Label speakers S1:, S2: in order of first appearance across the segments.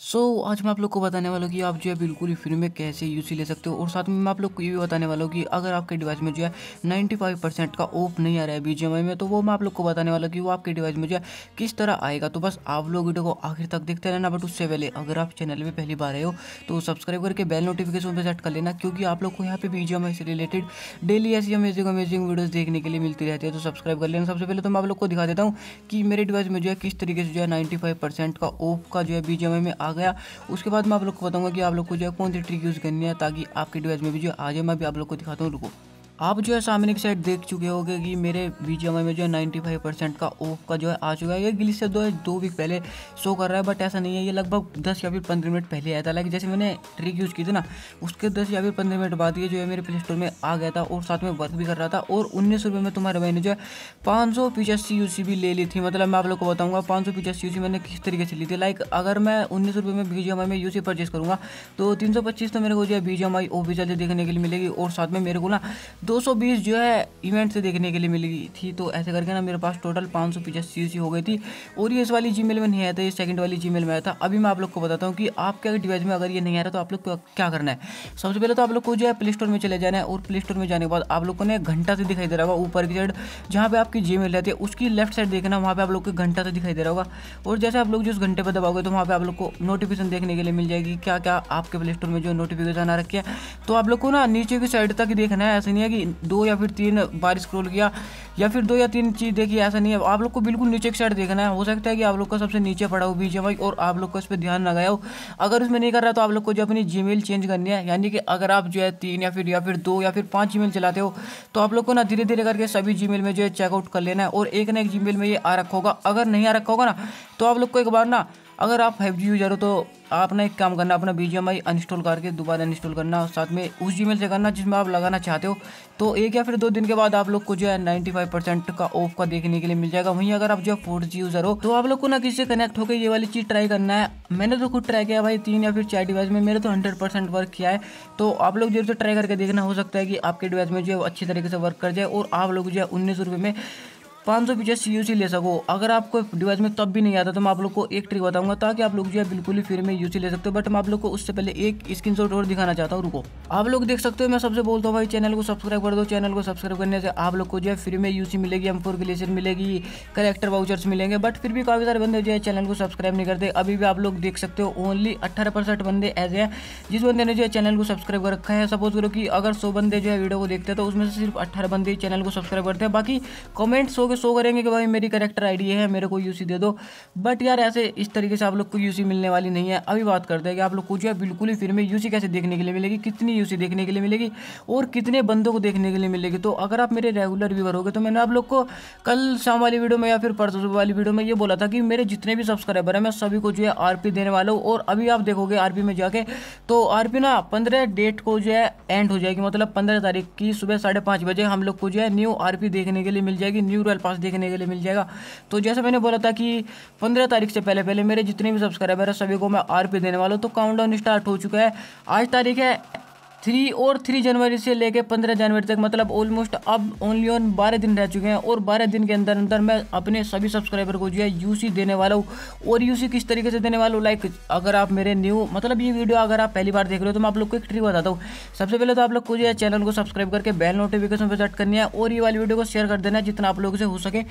S1: सो so, आज मैं आप लोग को बताने वाला हूँ कि आप जो है बिल्कुल ही फ्री में कैसे सी ले सकते हो और साथ में मैं आप लोग को ये भी बताने वाला हूँ कि अगर आपके डिवाइस में जो है 95 परसेंट का ऑफ नहीं आ रहा है बी में तो वो मैं आप लोग को बताने वाला कि वो आपके डिवाइस में जो है किस तरह आएगा तो बस आप लोग वीडियो को आखिर तक देखते रहना बट उससे पहले अगर आप चैनल पर पहली बार आए हो तो सब्सक्राइब करके बेल नोटिफिकेशन पर सेट कर लेना क्योंकि आप लोग को यहाँ पे बी से रिलेटेड डेली ऐसी अमेजिंग अमेजिंग वीडियोज़ देखने के लिए मिलती रहती है तो सब्सक्राइब कर लेना सबसे पहले तो मैं आप लोग को दिखा देता हूँ कि मेरे डिवाइस में जो है किस तरीके से जो है नाइन्टी का ऑफ का जो है बी में आ गया उसके बाद मैं आप लोग को बताऊंगा कि आप लोग को जो है कौन सी ट्रिक यूज़ करनी है ताकि आपके डिवाइस में भी जो आ जाए मैं भी आप लोग को दिखाता हूँ रुको आप जो है सामने की साइड देख चुके होंगे कि मेरे बीजीएम में जो है 95 परसेंट का ऑफ का जो है आ चुका है ये गिली से दो है दो वीक पहले शो कर रहा है बट ऐसा नहीं है ये लगभग 10 या फिर 15 मिनट पहले आया था लाइक जैसे मैंने ट्रिक यूज़ की थी ना उसके 10 या फिर 15 मिनट बाद ये जो है मेरे प्ले स्टोर में आ गया था और साथ में वर्क भी कर रहा था और उन्नीस रुपये में तुम्हारे भाई ने जो है पाँच सौ भी ले ली थी मतलब मैं आप लोग को बताऊँगा पाँच सौ सी मैंने किस तरीके से ली थी लाइक अगर मैं उन्नीस रुपये में बी में यू सी परचेज करूँगा तो तीन तो मेरे को जो है बी ऑफिशियल से देखने के लिए मिलेगी और साथ में मेरे को ना 220 जो है इवेंट से देखने के लिए मिली थी तो ऐसे करके ना मेरे पास टोटल पाँच सौ पचास हो गई थी और ये इस वाली जी में नहीं आया था ये सेकंड वाली जी में आया था अभी मैं आप लोग को बताता हूँ कि आपके डिवाइस में अगर ये नहीं आ रहा तो आप लोग को क्या करना है सबसे पहले तो आप लोग को जो है प्ले स्टोर में चले जाना है और प्ले स्टोर में जाने के बाद आप लोग को ना घंटा से दिखाई दे रहा होगा ऊपर की साइड जहाँ पर आपकी जी मेल रहती है उसकी लेफ्ट साइड देखना वहाँ पर आप लोग को घंटा से दिखाई दे रहा होगा और जैसे आप लोग जो उस घंटे पर दबाओगे तो वहाँ पर आप लोग को नोटिफिकेशन देखने के लिए मिल जाएगी क्या क्या आपके प्ले स्टोर में जो नोटिफिकेशन आ रखी है तो आप लोग को ना नीचे की साइड तक देखना है ऐसे नहीं है कि कि दो या फिर तीन बार स्क्रोल किया या फिर दो या तीन चीज़ देखी ऐसा नहीं है आप लोग को बिल्कुल नीचे की साइड देखना है हो सकता है कि आप लोग का सबसे नीचे पड़ा हो बी और आप लोग को इस पर ध्यान न गया हो अगर उसमें नहीं कर रहा तो आप लोग को जो अपनी जी चेंज करनी है यानी कि अगर आप जो है तीन या फिर या फिर दो या फिर पाँच जी चलाते हो तो आप लोग को ना धीरे धीरे करके सभी जी में जो है चेकआउट कर लेना है और एक ना एक जी में ये आ रखा होगा अगर नहीं आ रखा होगा ना तो आप लोग को एक बार ना अगर आप फाइव जी यूजर हो तो आपने एक काम करना अपना B G M I uninstall करके दोबारा अनइंस्टॉल करना और साथ में उस जी मेल से करना जिसमें आप लगाना चाहते हो तो एक या फिर दो दिन के बाद आप लोग को जो है नाइन्टी फाइव परसेंट का ऑफ का देखने के लिए मिल जाएगा वहीं अगर आप जो है फोर जी यूजर हो तो आप लोग को ना किसी से कनेक्ट होकर ये वाली चीज़ ट्राई करना है मैंने तो खुद ट्राई किया भाई तीन या फिर चार डिवाइस में मेरे तो हंड्रेड परसेंट वर्क किया है तो आप लोग जो है ट्राई करके देखना हो सकता है कि आपके डिवाइस में जो है अच्छी तरीके से वर्क कर जाए और आप लोग जो है उन्नीस रुपये में पाँच सौ यू सी ले सको अगर आपको डिवाइस में तब भी नहीं आता तो मैं आप लोग को एक ट्रिक बताऊंगा ताकि आप लोग जो है बिल्कुल ही फ्री में यूसी ले सकते हो बट मैं आप लोग को उससे पहले एक स्क्रीन और दिखाना चाहता हूँ रुको आप लोग देख सकते हो मैं सबसे बोलता हूँ भाई चैनल को सब्सक्राइब कर दो चैनल को सब्सक्राइब करने से आप लोग को जो है फ्री में सी मिलेगी एम फोर ग्लेशियर मिलेगी करेक्टर वाउचर्स मिलेंगे बट फिर भी काफ़ी सारे बंदे जो है चैनल को सब्सक्राइब नहीं करते अभी भी आप लोग देख सकते हो ओनली अट्ठारह बंदे ऐसे हैं जिस बंदे ने जो है चैनल को सब्सक्राइब कर रखा है सपोज करो कि अगर सौ बंदे जो है वीडियो को देखते हैं तो उसमें से सिर्फ अट्ठारह बंदे चैनल को सब्सक्राइब करते हैं बाकी कॉमेंट्स हो गए शो करेंगे कि भाई मेरी करेक्टर आई है मेरे को यूसी दे दो बट यार ऐसे इस तरीके से आप लोग को यूसी मिलने वाली नहीं है अभी बात करते हैं कि आप लोग को जो है बिल्कुल ही फिर में यूसी कैसे देखने के लिए मिलेगी कितनी यूसी देखने के लिए मिलेगी और कितने बंदों को देखने के लिए मिलेगी तो अगर आप मेरे रेगुलर व्यूवर हो तो मैंने आप लोग को कल शाम वाली वीडियो में या फिर परसों वाली वीडियो में ये बोला था कि मेरे जितने भी सब्सक्राइबर हैं मैं सभी को जो है आर देने वाला हूँ और अभी आप देखोगे आरपी में जाके तो आर ना पंद्रह डेट को जो है एंड हो जाएगी मतलब पंद्रह तारीख की सुबह साढ़े बजे हम लोग को जो है न्यू आर देखने के लिए मिल जाएगी न्यू रॉयल पास देखने के लिए मिल जाएगा तो जैसे मैंने बोला था कि पंद्रह तारीख से पहले पहले मेरे जितने भी सब्सक्राइबर है सभी को मैं आर देने वाला हूँ तो काउंट स्टार्ट हो चुका है आज तारीख है थ्री और थ्री जनवरी से लेकर पंद्रह जनवरी तक मतलब ऑलमोस्ट अब ओनली ऑन बारह दिन रह चुके हैं और बारह दिन के अंदर अंदर मैं अपने सभी सब्सक्राइबर को जो है यूसी देने वाला हूँ और यूसी किस तरीके से देने वाला हूँ लाइक अगर आप मेरे न्यू मतलब ये वीडियो अगर आप पहली बार देख रहे हो तो मैं आप लोग को एक ट्रिक बताता हूँ सबसे पहले तो आप लोग को जो है चैनल को सब्सक्राइब करके बेल नोटिफिकेशन पर सेट करनी है और ये वाली वीडियो को शेयर कर देना है जितना आप लोगों से हो सके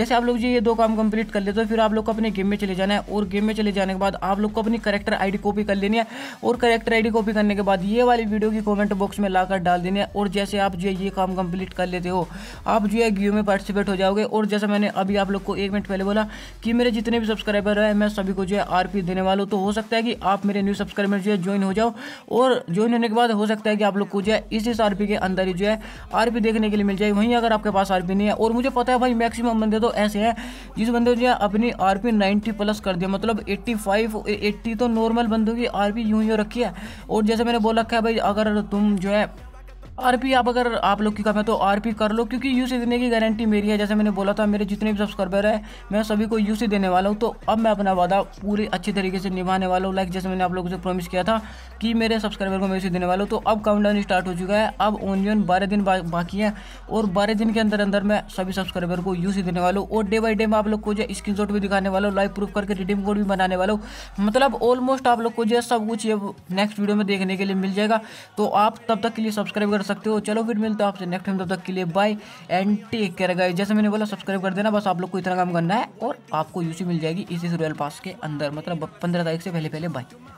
S1: जैसे आप लोग जो ये दो काम कंप्लीट कर लेते हो फिर आप लोग को अपने गेम में चले जाना है और गेम में चले जाने के बाद आप लोग को अपनी करेक्टर आई कॉपी कर लेनी है और करेक्टर आई कॉपी करने के बाद ये वाली वीडियो कि कमेंट बॉक्स में लाकर डाल देने और जैसे आप जो है ये काम कंप्लीट कर लेते हो आप जो है गेम में पार्टिसिपेट हो जाओगे और जैसा मैंने अभी आप लोग को एक मिनट पहले बोला कि मेरे जितने भी सब्सक्राइबर हैं मैं सभी को जो है आर देने वाला हूँ तो हो सकता है कि आप मेरे न्यू सब्सक्राइबर जो है ज्वाइन हो जाओ और ज्वाइन होने के बाद हो सकता है कि आप लोग को जो है इस इस आर के अंदर ही जो है आर देखने के लिए मिल जाए वहीं अगर आपके पास आर नहीं है और मुझे पता है भाई मैक्सिमम बंदे तो ऐसे हैं जिस बंदे जो है अपनी आर पी प्लस कर दिया मतलब एट्टी फाइव एट्टी तो नॉर्मल बंदों की आर पी यूं रखी है और जैसे मैंने बोल रखा है भाई अगर और तुम जो है आरपी आप अगर आप लोग की कम है तो आरपी कर लो क्योंकि यू सी देने की गारंटी मेरी है जैसे मैंने बोला था मेरे जितने भी सब्सक्राइबर है मैं सभी को यू सी देने वाला हूँ तो अब मैं अपना वादा पूरे अच्छे तरीके से निभाने वाला हूँ लाइक जैसे मैंने आप लोगों से प्रॉमिस किया था कि मेरे सब्सक्राइबर को मैं यू देने वाला हूँ तो अब काउंटडाउन स्टार्ट हो चुका है अब ओनियन बारह दिन बा, बाकी है और बारह दिन के अंदर अंदर मैं सभी सब्सक्राइबर को यू देने वाला हूँ और डे बाई डे मैं आप लोग को जो स्क्रीन भी दिखाने वाला हूँ लाइव प्रूफ करके रिडीम कोड भी बनाने वाला हूँ मतलब ऑलमोस्ट आप लोग को जो सब कुछ ये नेक्स्ट वीडियो में देखने के लिए मिल जाएगा तो आप तब तक के लिए सब्सक्राइब कर सकते हो चलो फिर मिलते हो आपसे नेक्स्ट टाइम तब तक के लिए bye and take care guys जैसे मैंने बोला सब्सक्राइब कर देना बस आप लोग को इतना काम करना है और आपको यूसी मिल जाएगी इसी रॉयल पास के अंदर मतलब पंद्रह तारीख से पहले पहले बाय